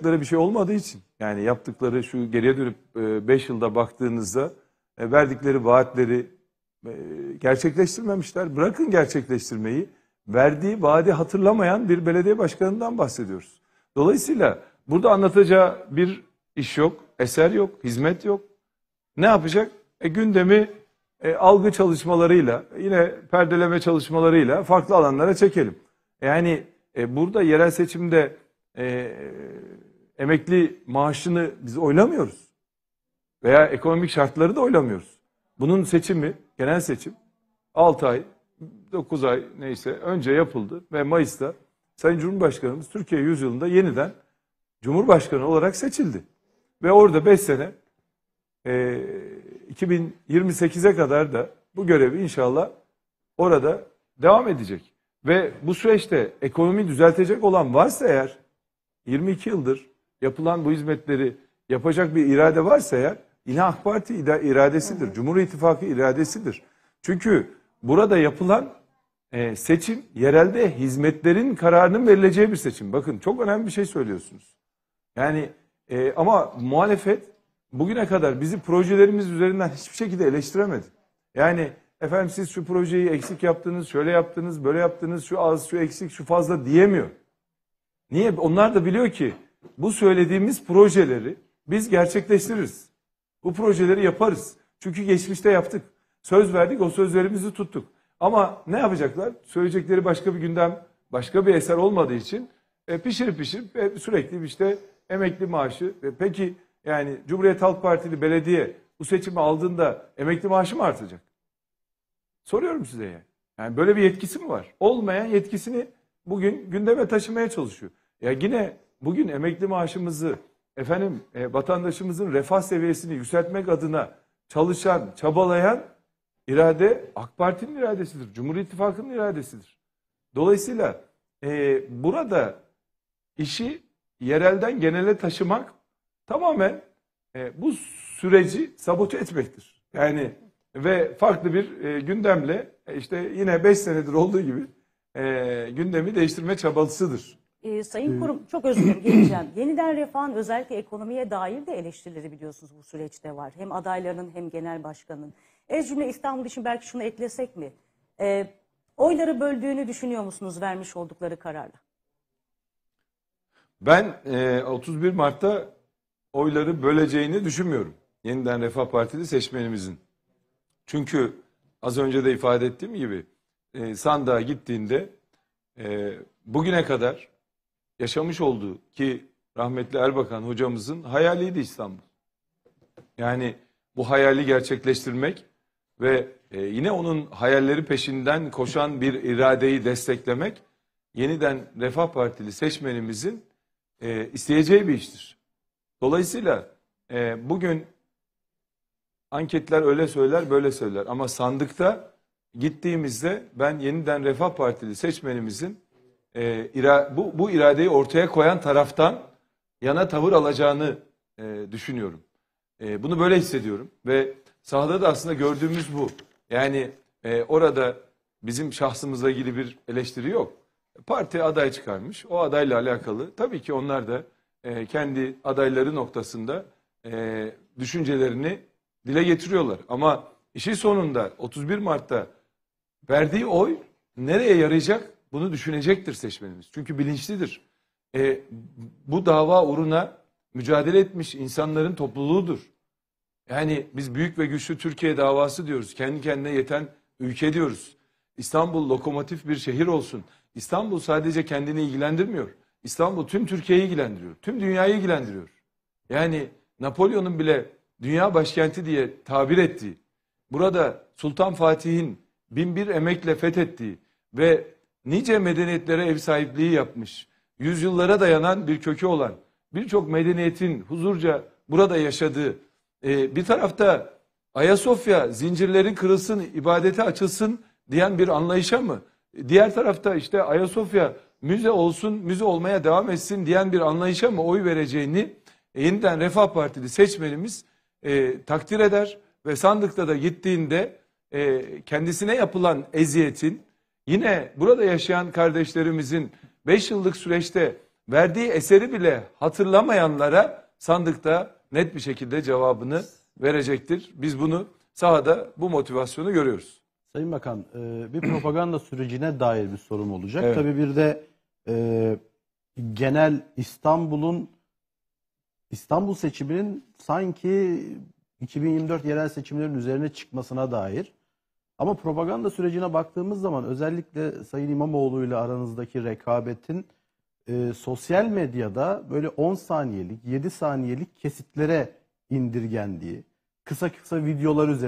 yaptıkları bir şey olmadığı için yani yaptıkları şu geriye dönüp 5 e, yılda baktığınızda e, verdikleri vaatleri e, gerçekleştirmemişler. Bırakın gerçekleştirmeyi. Verdiği vaadi hatırlamayan bir belediye başkanından bahsediyoruz. Dolayısıyla burada anlatacağı bir iş yok, eser yok, hizmet yok. Ne yapacak? E, gündemi e, algı çalışmalarıyla, yine perdeleme çalışmalarıyla farklı alanlara çekelim. Yani e, burada yerel seçimde e, emekli maaşını biz oylamıyoruz. Veya ekonomik şartları da oylamıyoruz. Bunun seçimi, genel seçim 6 ay, 9 ay neyse önce yapıldı ve Mayıs'ta Sayın Cumhurbaşkanımız Türkiye yüzyılında yeniden Cumhurbaşkanı olarak seçildi. Ve orada 5 sene e, 2028'e kadar da bu görevi inşallah orada devam edecek. Ve bu süreçte ekonomiyi düzeltecek olan varsa eğer 22 yıldır yapılan bu hizmetleri yapacak bir irade varsa eğer yine AK Parti iradesidir. Hı hı. Cumhur İttifakı iradesidir. Çünkü burada yapılan e, seçim yerelde hizmetlerin kararının verileceği bir seçim. Bakın çok önemli bir şey söylüyorsunuz. Yani e, ama muhalefet bugüne kadar bizi projelerimiz üzerinden hiçbir şekilde eleştiremedi. Yani efendim siz şu projeyi eksik yaptınız, şöyle yaptınız, böyle yaptınız, şu az, şu eksik, şu fazla diyemiyor. Niye? Onlar da biliyor ki bu söylediğimiz projeleri biz gerçekleştiririz. Bu projeleri yaparız. Çünkü geçmişte yaptık. Söz verdik, o sözlerimizi tuttuk. Ama ne yapacaklar? Söyleyecekleri başka bir gündem, başka bir eser olmadığı için e, pişirip pişirip e, sürekli işte emekli maaşı. E, peki yani Cumhuriyet Halk Partili belediye bu seçimi aldığında emekli maaşı mı artacak? Soruyorum size yani. Yani böyle bir yetkisi mi var? Olmayan yetkisini bugün gündeme taşımaya çalışıyor. Ya yine bugün emekli maaşımızı efendim e, vatandaşımızın refah seviyesini yükseltmek adına çalışan, çabalayan irade AK Parti'nin iradesidir. Cumhur İttifakı'nın iradesidir. Dolayısıyla e, burada işi yerelden genele taşımak tamamen e, bu süreci sabote etmektir. Yani ve farklı bir e, gündemle e, işte yine 5 senedir olduğu gibi e, gündemi değiştirme çabasıdır. E, Sayın ee, Kurum çok özür dilerim Yeniden refahın özellikle ekonomiye dair de eleştirileri biliyorsunuz bu süreçte var. Hem adaylarının hem genel başkanın. Ez cümle İstanbul için belki şunu eklesek mi? E, oyları böldüğünü düşünüyor musunuz vermiş oldukları kararla? Ben e, 31 Mart'ta oyları böleceğini düşünmüyorum. Yeniden Refah Partili seçmenimizin. Çünkü az önce de ifade ettiğim gibi e, sandığa gittiğinde e, bugüne kadar yaşamış olduğu ki rahmetli Erbakan hocamızın hayaliydi İstanbul. Yani bu hayali gerçekleştirmek ve e, yine onun hayalleri peşinden koşan bir iradeyi desteklemek yeniden Refah Partili seçmenimizin e, isteyeceği bir iştir. Dolayısıyla e, bugün anketler öyle söyler böyle söyler ama sandıkta gittiğimizde ben yeniden Refah Partili seçmenimizin e, ira, bu, bu iradeyi ortaya koyan taraftan yana tavır alacağını e, düşünüyorum. E, bunu böyle hissediyorum ve sahada da aslında gördüğümüz bu. Yani e, orada bizim şahsımızla ilgili bir eleştiri yok. Parti aday çıkarmış. O adayla alakalı tabii ki onlar da e, kendi adayları noktasında e, düşüncelerini dile getiriyorlar. Ama işin sonunda 31 Mart'ta verdiği oy nereye yarayacak bunu düşünecektir seçmenimiz. Çünkü bilinçlidir. E, bu dava uğruna mücadele etmiş insanların topluluğudur. Yani biz büyük ve güçlü Türkiye davası diyoruz. Kendi kendine yeten ülke diyoruz. İstanbul lokomotif bir şehir olsun. İstanbul sadece kendini ilgilendirmiyor. İstanbul tüm Türkiye'yi ilgilendiriyor. Tüm dünyayı ilgilendiriyor. Yani Napolyon'un bile dünya başkenti diye tabir ettiği, burada Sultan Fatih'in bin bir emekle fethettiği ve nice medeniyetlere ev sahipliği yapmış, yüzyıllara dayanan bir kökü olan, birçok medeniyetin huzurca burada yaşadığı, e, bir tarafta Ayasofya zincirlerin kırılsın, ibadete açılsın diyen bir anlayışa mı? Diğer tarafta işte Ayasofya müze olsun, müze olmaya devam etsin diyen bir anlayışa mı oy vereceğini e, yeniden Refah Partili seçmenimiz e, takdir eder ve sandıkta da gittiğinde e, kendisine yapılan eziyetin, Yine burada yaşayan kardeşlerimizin 5 yıllık süreçte verdiği eseri bile hatırlamayanlara sandıkta net bir şekilde cevabını verecektir. Biz bunu sahada bu motivasyonu görüyoruz. Sayın Bakan e, bir propaganda sürecine dair bir sorum olacak. Evet. Tabii bir de e, genel İstanbul'un İstanbul seçiminin sanki 2024 yerel seçimlerin üzerine çıkmasına dair ama propaganda sürecine baktığımız zaman özellikle Sayın İmamoğlu ile aranızdaki rekabetin e, sosyal medyada böyle 10 saniyelik, 7 saniyelik kesitlere indirgendiği, kısa kısa videolar üzerinde